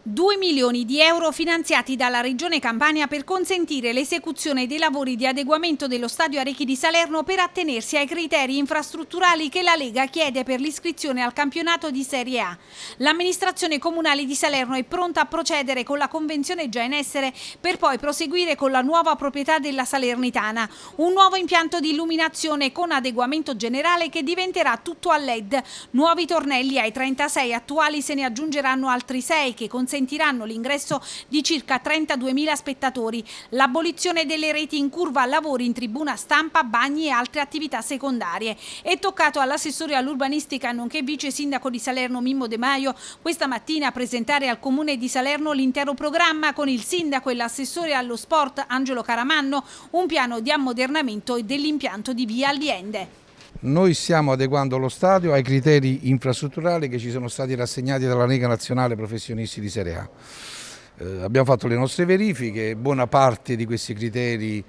2 milioni di euro finanziati dalla Regione Campania per consentire l'esecuzione dei lavori di adeguamento dello stadio Arechi di Salerno per attenersi ai criteri infrastrutturali che la Lega chiede per l'iscrizione al campionato di Serie A. L'amministrazione comunale di Salerno è pronta a procedere con la convenzione già in essere per poi proseguire con la nuova proprietà della Salernitana, un nuovo impianto di illuminazione con adeguamento generale che diventerà tutto a LED. Nuovi tornelli ai 36 attuali se ne aggiungeranno altri 6 che considerano consentiranno l'ingresso di circa 32.000 spettatori, l'abolizione delle reti in curva, lavori in tribuna stampa, bagni e altre attività secondarie. È toccato all'assessore all'urbanistica nonché vice sindaco di Salerno Mimmo De Maio questa mattina a presentare al comune di Salerno l'intero programma con il sindaco e l'assessore allo sport Angelo Caramanno, un piano di ammodernamento e dell'impianto di via Allende. Noi stiamo adeguando lo stadio ai criteri infrastrutturali che ci sono stati rassegnati dalla Lega Nazionale Professionisti di Serie A. Eh, abbiamo fatto le nostre verifiche, buona parte di questi criteri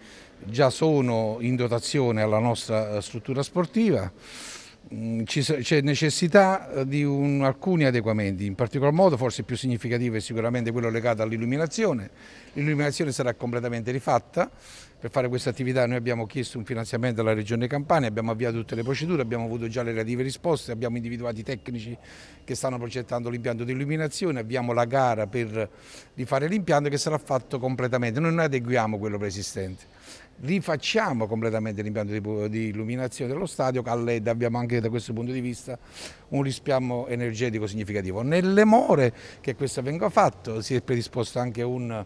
già sono in dotazione alla nostra eh, struttura sportiva. Mm, c'è necessità eh, di un, alcuni adeguamenti, in particolar modo forse il più significativo è sicuramente quello legato all'illuminazione. L'illuminazione sarà completamente rifatta, per fare questa attività noi abbiamo chiesto un finanziamento alla Regione Campania, abbiamo avviato tutte le procedure, abbiamo avuto già le relative risposte, abbiamo individuato i tecnici che stanno progettando l'impianto di illuminazione, abbiamo la gara per rifare l'impianto che sarà fatto completamente, noi non adeguiamo quello preesistente rifacciamo completamente l'impianto di, illuminazione dello stadio che a LED abbiamo anche da questo punto di vista un risparmio energetico significativo. Nelle more che questo venga fatto si è predisposto anche un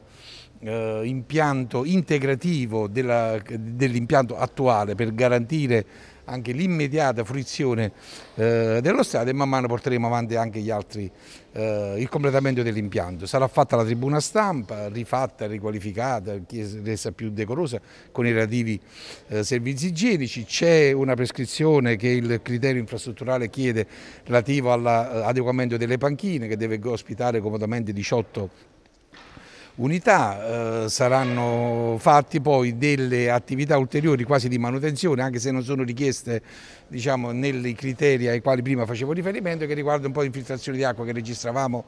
eh, impianto integrativo dell'impianto dell attuale per garantire anche l'immediata fruizione eh, dello stadio e man mano porteremo avanti anche gli altri, eh, il completamento dell'impianto. Sarà fatta la tribuna stampa, rifatta, riqualificata, resa più decorosa con i relativi eh, servizi igienici. C'è una prescrizione che il criterio infrastrutturale chiede relativo all'adeguamento eh, delle panchine che deve ospitare comodamente 18 unità, eh, saranno fatte poi delle attività ulteriori quasi di manutenzione anche se non sono richieste diciamo, nei criteri ai quali prima facevo riferimento che riguardano un po' l'infiltrazione di acqua che registravamo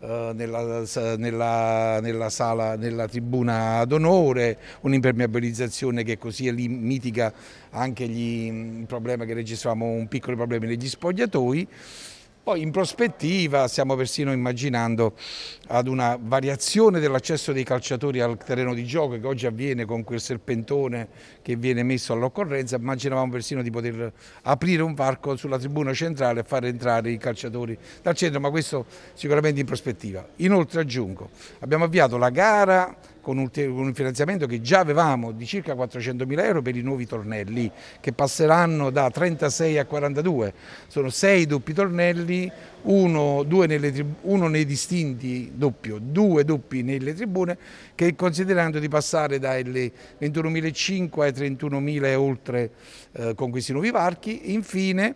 eh, nella, nella, nella, sala, nella tribuna d'onore, un'impermeabilizzazione che così lì mitiga anche il problema che registravamo, un piccolo problema negli spogliatoi poi in prospettiva stiamo persino immaginando ad una variazione dell'accesso dei calciatori al terreno di gioco che oggi avviene con quel serpentone che viene messo all'occorrenza, immaginavamo persino di poter aprire un varco sulla tribuna centrale e far entrare i calciatori dal centro, ma questo sicuramente in prospettiva. Inoltre aggiungo, abbiamo avviato la gara con un finanziamento che già avevamo di circa 400 mila euro per i nuovi tornelli che passeranno da 36 a 42. Sono sei doppi tornelli, uno, nelle, uno nei distinti doppio, due doppi nelle tribune che considerando di passare dalle 21.500 ai 31.000 e oltre eh, con questi nuovi varchi. Infine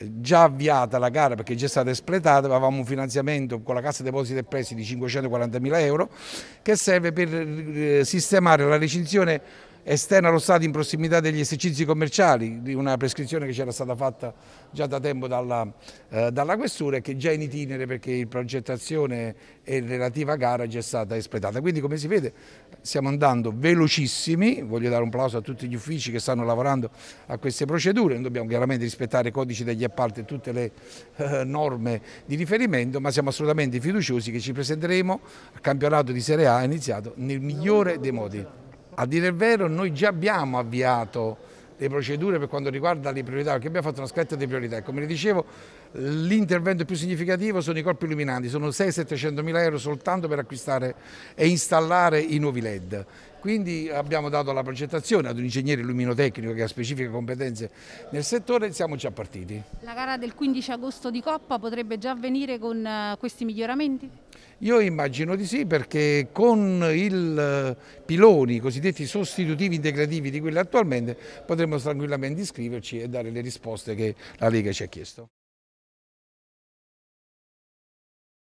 già avviata la gara perché è già stata espletata, avevamo un finanziamento con la Cassa Depositi e Prestiti di 540 mila euro che serve per eh, sistemare la recinzione esterna allo Stato in prossimità degli esercizi commerciali, una prescrizione che c'era stata fatta già da tempo dalla, eh, dalla Questura e che già in itinere perché la progettazione e relativa gara già è stata espletata. Quindi come si vede stiamo andando velocissimi, voglio dare un applauso a tutti gli uffici che stanno lavorando a queste procedure, noi dobbiamo chiaramente rispettare i codici degli appalti e tutte le eh, norme di riferimento, ma siamo assolutamente fiduciosi che ci presenteremo al campionato di Serie A iniziato nel migliore dei modi. A dire il vero noi già abbiamo avviato le procedure per quanto riguarda le priorità, perché abbiamo fatto una scaletta di priorità come le dicevo l'intervento più significativo sono i corpi illuminanti, sono 600 700 mila euro soltanto per acquistare e installare i nuovi LED. Quindi abbiamo dato la progettazione ad un ingegnere illuminotecnico che ha specifiche competenze nel settore e siamo già partiti. La gara del 15 agosto di Coppa potrebbe già avvenire con eh, questi miglioramenti? Io immagino di sì perché con i eh, piloni, i cosiddetti sostitutivi integrativi di quelli attualmente, potremmo tranquillamente iscriverci e dare le risposte che la Lega ci ha chiesto.